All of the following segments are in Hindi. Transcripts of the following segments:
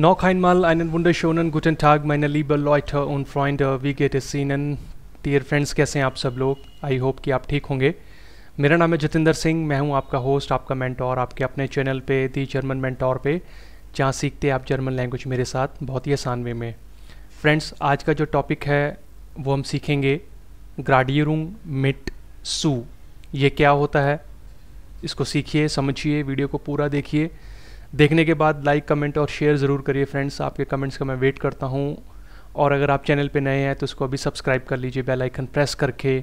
Noch einmal einen wunderschönen guten Tag, meine lieben Leute und Freunde. Wie geht es Ihnen? Dear friends कैसे हैं आप सब लोग आई होप कि आप ठीक होंगे मेरा नाम है जतिंदर सिंह मैं हूं आपका होस्ट आपका मेंटोर आपके अपने चैनल पे दी जर्मन मेंटोर पे जहां सीखते हैं आप जर्मन लैंग्वेज मेरे साथ बहुत ही आसान वे में फ्रेंड्स आज का जो टॉपिक है वो हम सीखेंगे ग्राडियरूंग मिट सू ये क्या होता है इसको सीखिए समझिए वीडियो को पूरा देखिए देखने के बाद लाइक कमेंट और शेयर ज़रूर करिए फ्रेंड्स आपके कमेंट्स का मैं वेट करता हूँ और अगर आप चैनल पे नए हैं तो इसको अभी सब्सक्राइब कर लीजिए बेल आइकन प्रेस करके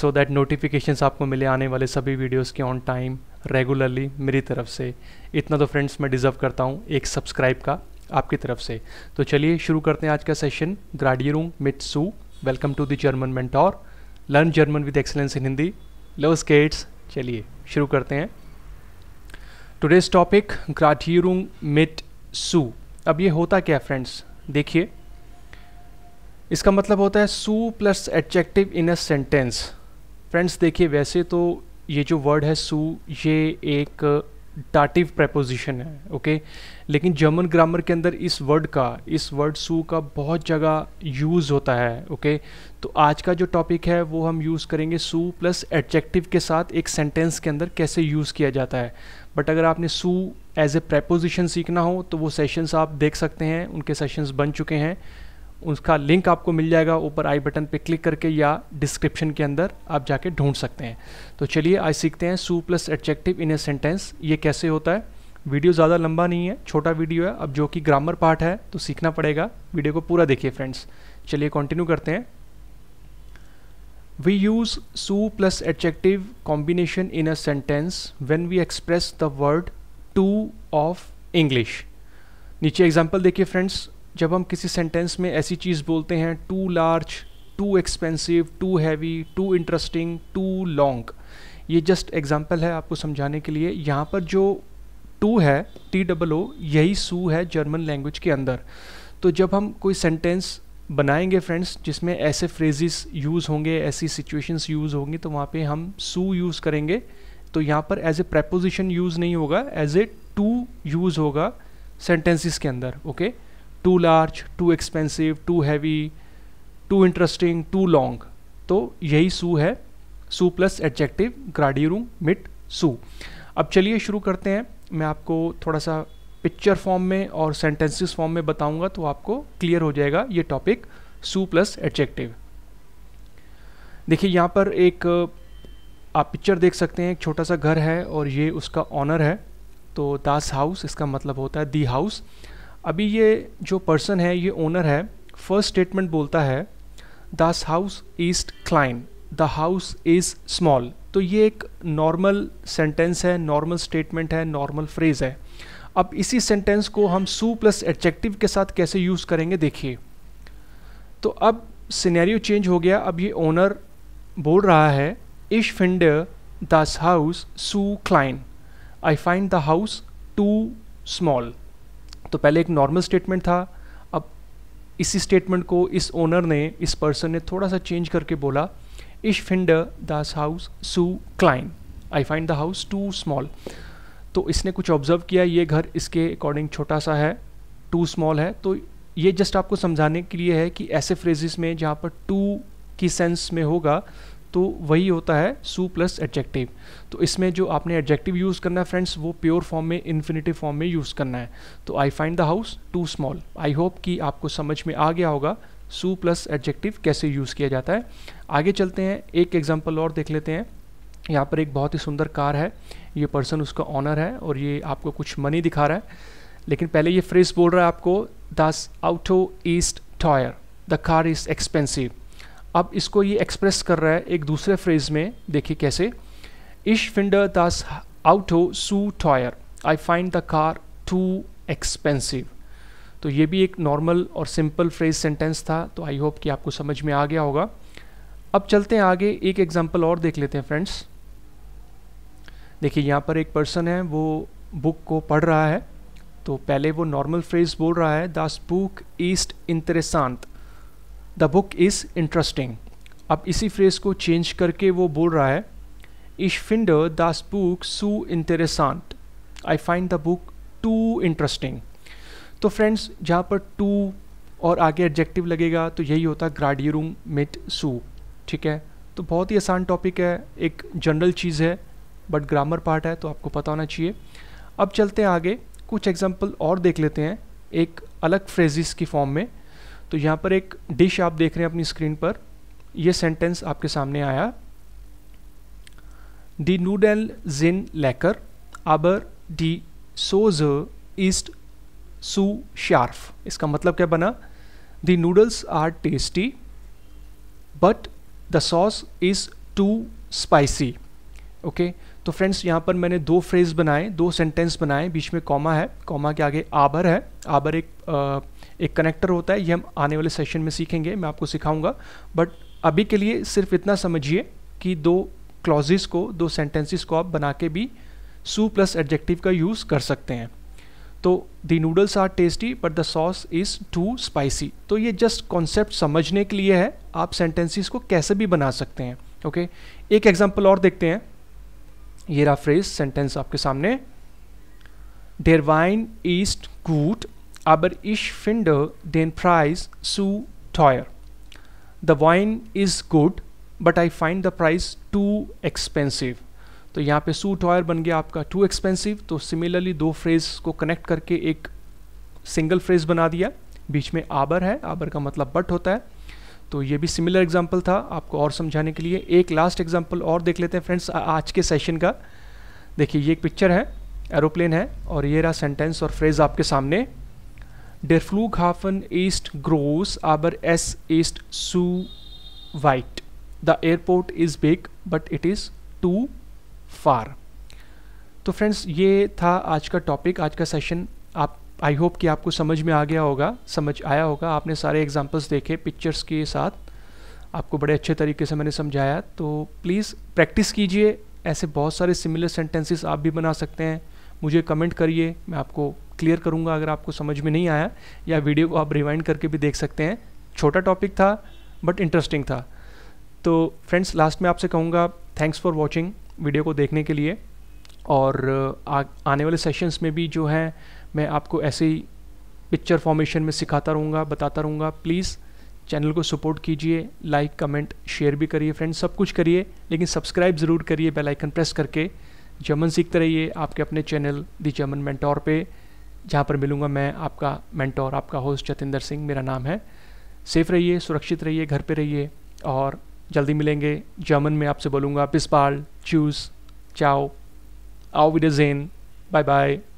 सो दैट नोटिफिकेशंस आपको मिले आने वाले सभी वीडियोस के ऑन टाइम रेगुलरली मेरी तरफ से इतना तो फ्रेंड्स मैं डिज़र्व करता हूँ एक सब्सक्राइब का आपकी तरफ से तो चलिए शुरू करते हैं आज का सेशन ग्राडियरूम मिट सू welcome to the German mentor learn German with excellence in Hindi लव स्केट्स चलिए शुरू करते हैं टुडेज टॉपिक ग्राठियरुंग मिट सू अब ये होता क्या है फ्रेंड्स देखिए इसका मतलब होता है सू plus adjective in a sentence friends देखिए वैसे तो ये जो वर्ड है सू ये एक डाटिव प्रपोजिशन है ओके लेकिन जर्मन ग्रामर के अंदर इस वर्ड का इस वर्ड सू का बहुत जगह यूज़ होता है ओके तो आज का जो टॉपिक है वो हम यूज़ करेंगे सू प्लस एडजेक्टिव के साथ एक सेंटेंस के अंदर कैसे यूज़ किया जाता है बट अगर आपने सू एज ए प्रेपोजिशन सीखना हो तो वो सेशंस आप देख सकते हैं उनके सेशंस बन चुके हैं उसका लिंक आपको मिल जाएगा ऊपर आई बटन पे क्लिक करके या डिस्क्रिप्शन के अंदर आप जाके ढूंढ सकते हैं तो चलिए आज सीखते हैं सू plus adjective in a sentence ये कैसे होता है वीडियो ज़्यादा लंबा नहीं है छोटा वीडियो है अब जो कि ग्रामर पार्ट है तो सीखना पड़ेगा वीडियो को पूरा देखिए फ्रेंड्स चलिए कंटिन्यू करते हैं We use su plus adjective combination in a sentence when we express the word to of English. नीचे एग्जाम्पल देखिए फ्रेंड्स जब हम किसी सेंटेंस में ऐसी चीज़ बोलते हैं too large too expensive too heavy too interesting too long ये जस्ट एग्जाम्पल है आपको समझाने के लिए यहाँ पर जो टू है टी डबल ओ यही सू है जर्मन लैंग्वेज के अंदर तो जब हम कोई सेंटेंस बनाएंगे फ्रेंड्स जिसमें ऐसे फ्रेजेस यूज़ होंगे ऐसी सिचुएशंस यूज़ होंगी तो वहाँ पे हम सू यूज़ करेंगे तो यहाँ पर एज ए प्रपोजिशन यूज़ नहीं होगा एज ए टू यूज़ होगा सेंटेंसेस के अंदर okay too large too expensive too heavy too interesting too long तो यही सू है सू प्लस एडजेक्टिव ग्राडियरूम मिट सू अब चलिए शुरू करते हैं मैं आपको थोड़ा सा पिक्चर फॉर्म में और सेंटेंसेस फॉर्म में बताऊंगा तो आपको क्लियर हो जाएगा ये टॉपिक सू प्लस एडजेक्टिव देखिए यहाँ पर एक आप पिक्चर देख सकते हैं एक छोटा सा घर है और ये उसका ऑनर है तो दास हाउस इसका मतलब होता है दी हाउस अभी ये जो पर्सन है ये ओनर है फर्स्ट स्टेटमेंट बोलता है दास हाउस इज क्लाइन द हाउस इज़ स्मॉल तो ये एक नॉर्मल सेंटेंस है नॉर्मल स्टेटमेंट है नॉर्मल फ्रेज़ है अब इसी सेंटेंस को हम सू प्लस एडजेक्टिव के साथ कैसे यूज़ करेंगे देखिए तो अब सिनेरियो चेंज हो गया अब ये ओनर बोल रहा है इश फिंड दस हाउस सू क्लाइन I find the house too small तो पहले एक नॉर्मल स्टेटमेंट था अब इसी स्टेटमेंट को इस ओनर ने इस पर्सन ने थोड़ा सा चेंज करके बोला इश फिंड दस हाउस सू क्लाइन I find the house too small तो इसने कुछ ऑब्जर्व किया ये घर इसके अकॉर्डिंग छोटा सा है टू स्मॉल है तो ये जस्ट आपको समझाने के लिए है कि ऐसे फ्रेजिस में जहाँ पर टू की सेंस में होगा तो वही होता है सू प्लस एडजेक्टिव तो इसमें जो आपने एडजेक्टिव यूज़ करना है फ्रेंड्स वो प्योर फॉर्म में इन्फिनेटिव फॉर्म में यूज़ करना है तो I find the house too small I hope कि आपको समझ में आ गया होगा सू प्लस एडजेक्टिव कैसे यूज़ किया जाता है आगे चलते हैं एक एग्जाम्पल और देख लेते हैं यहाँ पर एक बहुत ही सुंदर कार है ये पर्सन उसका ऑनर है और ये आपको कुछ मनी दिखा रहा है लेकिन पहले ये फ्रेज बोल रहा है आपको दस आउटो ईस्ट टॉयर द कार इज़ एक्सपेंसिव अब इसको ये एक्सप्रेस कर रहा है एक दूसरे फ्रेज में देखिए कैसे इश फिंडर दस आउटो सू टॉयर I find the car too expensive तो ये भी एक नॉर्मल और सिंपल फ्रेज सेंटेंस था तो आई होप कि आपको समझ में आ गया होगा अब चलते हैं आगे एक एग्जाम्पल और देख लेते हैं फ्रेंड्स देखिए यहाँ पर एक पर्सन है वो बुक को पढ़ रहा है तो पहले वो नॉर्मल फ्रेज बोल रहा है दास बुक ईस्ट इंतरेसांत द बुक इज़ इंटरेस्टिंग अब इसी फ्रेज को चेंज करके वो बोल रहा है इश फिंड दास बुक सू इंतरेसांत I find the book too interesting तो फ्रेंड्स जहाँ पर टू और आगे एडजेक्टिव लगेगा तो यही होता ग्राडियरूम मिट सू ठीक है तो बहुत ही आसान टॉपिक है एक जनरल चीज़ है बट ग्रामर पार्ट है तो आपको पता होना चाहिए अब चलते हैं आगे कुछ एग्जाम्पल और देख लेते हैं एक अलग फ्रेजिस की फॉर्म में तो यहाँ पर एक डिश आप देख रहे हैं अपनी स्क्रीन पर यह सेंटेंस आपके सामने आया दी नूडल जिन लेकर आबर डी सोज ईस्ट सू शार्फ इसका मतलब क्या बना the noodles are tasty but the sauce is too spicy okay okay? तो फ्रेंड्स यहाँ पर मैंने दो फ्रेज बनाए दो सेंटेंस बनाए बीच में कॉमा है कॉमा के आगे आबर है आबर एक आ, एक कनेक्टर होता है ये हम आने वाले सेशन में सीखेंगे मैं आपको सिखाऊंगा बट अभी के लिए सिर्फ इतना समझिए कि दो क्लॉजेज़ को दो सेंटेंसेस को आप बना के भी सू प्लस एडजेक्टिव का यूज़ कर सकते हैं तो the noodles are tasty but the sauce is too spicy तो ये जस्ट कॉन्सेप्ट समझने के लिए है आप सेंटेंसेस को कैसे भी बना सकते हैं ओके okay? एक एग्जांपल और देखते हैं ये रहा फ्रेज सेंटेंस आपके सामने देर वाइन ईस्ट गूट अबर इश फिंड देन प्राइज सू टॉयर the wine is good but I find the price too expensive तो यहाँ पे सू टॉयर बन गया आपका टू एक्सपेंसिव तो सिमिलरली दो फ्रेज को कनेक्ट करके एक सिंगल फ्रेज बना दिया बीच में आबर है आबर का मतलब बट होता है तो ये भी सिमिलर एग्जाम्पल था आपको और समझाने के लिए एक लास्ट एग्जाम्पल और देख लेते हैं फ्रेंड्स आज के सेशन का देखिए ये एक पिक्चर है एरोप्लेन है और ये रहा सेंटेंस और फ्रेज आपके सामने डेर फ्लू हाफन ईस्ट ग्रोस आबर एस ईस्ट सू वाइट the airport is big but it is too far तो फ्रेंड्स ये था आज का टॉपिक आज का सेशन आप आई होप कि आपको समझ में आ गया होगा समझ आया होगा आपने सारे एग्जांपल्स देखे पिक्चर्स के साथ आपको बड़े अच्छे तरीके से मैंने समझाया तो प्लीज़ प्रैक्टिस कीजिए ऐसे बहुत सारे सिमिलर सेंटेंसेस आप भी बना सकते हैं मुझे कमेंट करिए मैं आपको क्लियर करूँगा अगर आपको समझ में नहीं आया या वीडियो को आप रिवाइंड करके भी देख सकते हैं छोटा टॉपिक था बट इंटरेस्टिंग था तो फ्रेंड्स लास्ट में आपसे कहूँगा थैंक्स फॉर वॉचिंग वीडियो को देखने के लिए और आ, आने वाले सेशंस में भी जो हैं मैं आपको ऐसे ही पिक्चर फॉर्मेशन में सिखाता रहूँगा बताता रहूँगा प्लीज़ चैनल को सपोर्ट कीजिए लाइक कमेंट शेयर भी करिए फ्रेंड्स सब कुछ करिए लेकिन सब्सक्राइब ज़रूर करिए बेल आइकन प्रेस करके जर्मन सीखते रहिए आपके अपने चैनल दी जर्मन मेंटोर पे जहाँ पर मिलूँगा मैं आपका मैंटोर आपका होस्ट जतिंदर सिंह मेरा नाम है सेफ रहिए सुरक्षित रहिए घर पे रहिए और जल्दी मिलेंगे जर्मन में आपसे बोलूँगा पिस्पाल चूस चाओ आओ जेन बाय बाय